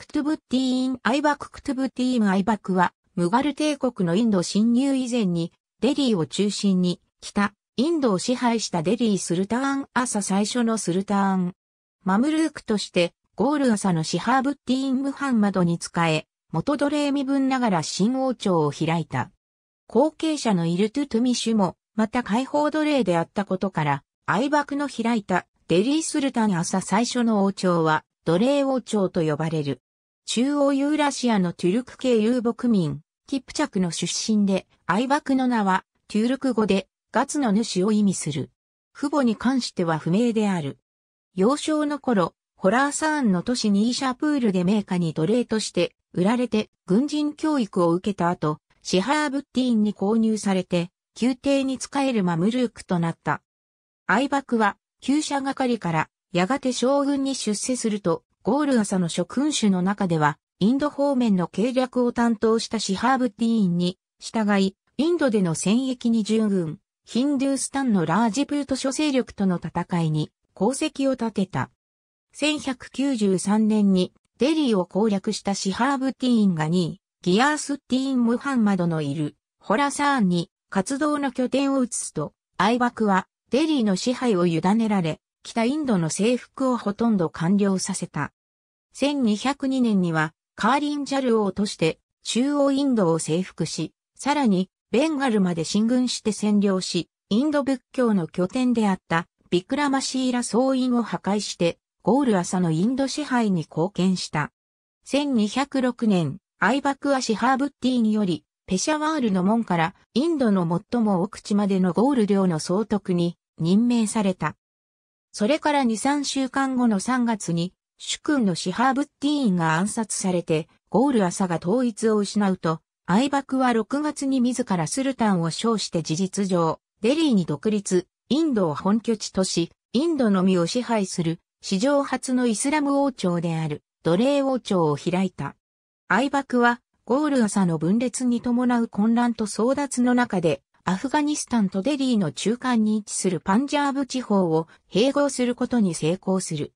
クトゥブッティーン・アイバク・クトゥブッティーン・アイバクは、ムガル帝国のインド侵入以前に、デリーを中心に、北、インドを支配したデリー・スルターン・朝最初のスルターン。マムルークとして、ゴール朝のシハーブッティーン・ムハンマドに仕え、元奴隷身分ながら新王朝を開いた。後継者のイルトゥトゥミシュも、また解放奴隷であったことから、アイバクの開いたデリー・スルタン朝最初の王朝は、奴隷王朝と呼ばれる。中央ユーラシアのトゥルク系遊牧民、キップチャクの出身で、バクの名は、トゥルク語で、ガツの主を意味する。父母に関しては不明である。幼少の頃、ホラーサーンの都市ニーシャープールで名家に奴隷として売られて軍人教育を受けた後、シハーブッティーンに購入されて、宮廷に仕えるマムルークとなった。バクは、旧社係からやがて将軍に出世すると、ゴール朝の諸君主の中では、インド方面の計略を担当したシハーブティーンに従い、インドでの戦役に従軍、ヒンドゥースタンのラージプート諸勢力との戦いに功績を立てた。1193年にデリーを攻略したシハーブティーンが2位、ギアースティーン・ムハンマドのいるホラサーンに活動の拠点を移すと、バクはデリーの支配を委ねられ、北インドの征服をほとんど完了させた。1202年にはカーリンジャル王として中央インドを征服し、さらにベンガルまで進軍して占領し、インド仏教の拠点であったビクラマシーラ総院を破壊してゴール朝のインド支配に貢献した。1206年、アイバクアシハーブッティにより、ペシャワールの門からインドの最も奥地までのゴール領の総督に任命された。それから2、3週間後の3月に、主君のシハーブッティーンが暗殺されて、ゴール朝が統一を失うと、アイバクは6月に自らスルタンを称して事実上、デリーに独立、インドを本拠地とし、インドのみを支配する、史上初のイスラム王朝である、奴隷王朝を開いた。アイバクは、ゴール朝の分裂に伴う混乱と争奪の中で、アフガニスタンとデリーの中間に位置するパンジャーブ地方を併合することに成功する。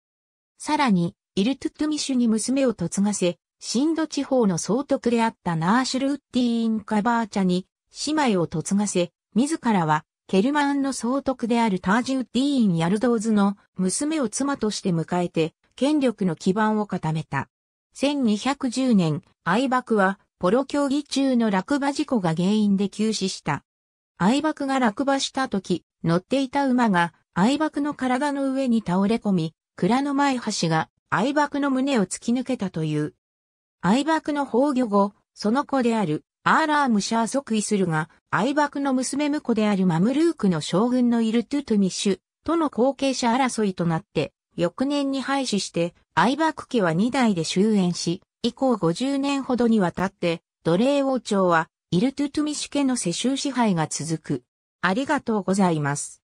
さらに、イルトゥットミシュに娘を嫁がせ、シンド地方の総督であったナーシュルウッディーン・カバーチャに姉妹を嫁がせ、自らはケルマンの総督であるタージウッディーン・ヤルドーズの娘を妻として迎えて、権力の基盤を固めた。1210年、アイバクは、ポロ競技中の落馬事故が原因で急死した。愛爆が落馬した時、乗っていた馬が愛爆の体の上に倒れ込み、蔵の前橋が愛爆の胸を突き抜けたという。愛爆の崩御後、その子であるアーラームシャー即位するが、愛爆の娘婿であるマムルークの将軍のイルトゥトゥミッシュとの後継者争いとなって、翌年に廃止して、愛爆家は2代で終焉し、以降50年ほどにわたって、奴隷王朝はイルトゥトゥミシュ家の世襲支配が続く。ありがとうございます。